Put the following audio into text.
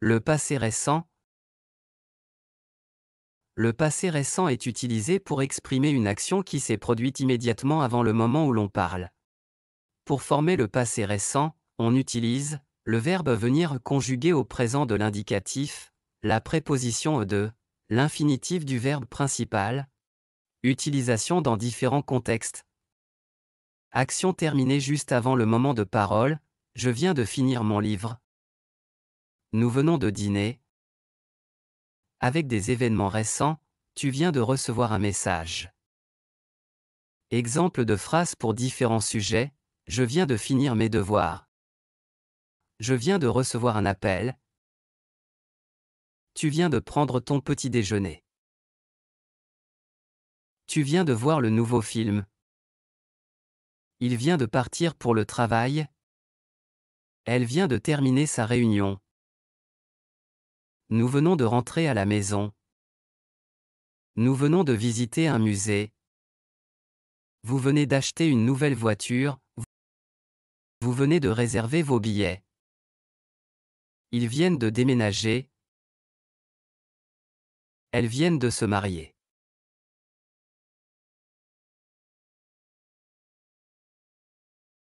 Le passé récent Le passé récent est utilisé pour exprimer une action qui s'est produite immédiatement avant le moment où l'on parle. Pour former le passé récent, on utilise le verbe venir conjugué au présent de l'indicatif, la préposition e de, l'infinitif du verbe principal, utilisation dans différents contextes. Action terminée juste avant le moment de parole, je viens de finir mon livre. Nous venons de dîner. Avec des événements récents, tu viens de recevoir un message. Exemple de phrase pour différents sujets. Je viens de finir mes devoirs. Je viens de recevoir un appel. Tu viens de prendre ton petit déjeuner. Tu viens de voir le nouveau film. Il vient de partir pour le travail. Elle vient de terminer sa réunion. Nous venons de rentrer à la maison. Nous venons de visiter un musée. Vous venez d'acheter une nouvelle voiture. Vous venez de réserver vos billets. Ils viennent de déménager. Elles viennent de se marier.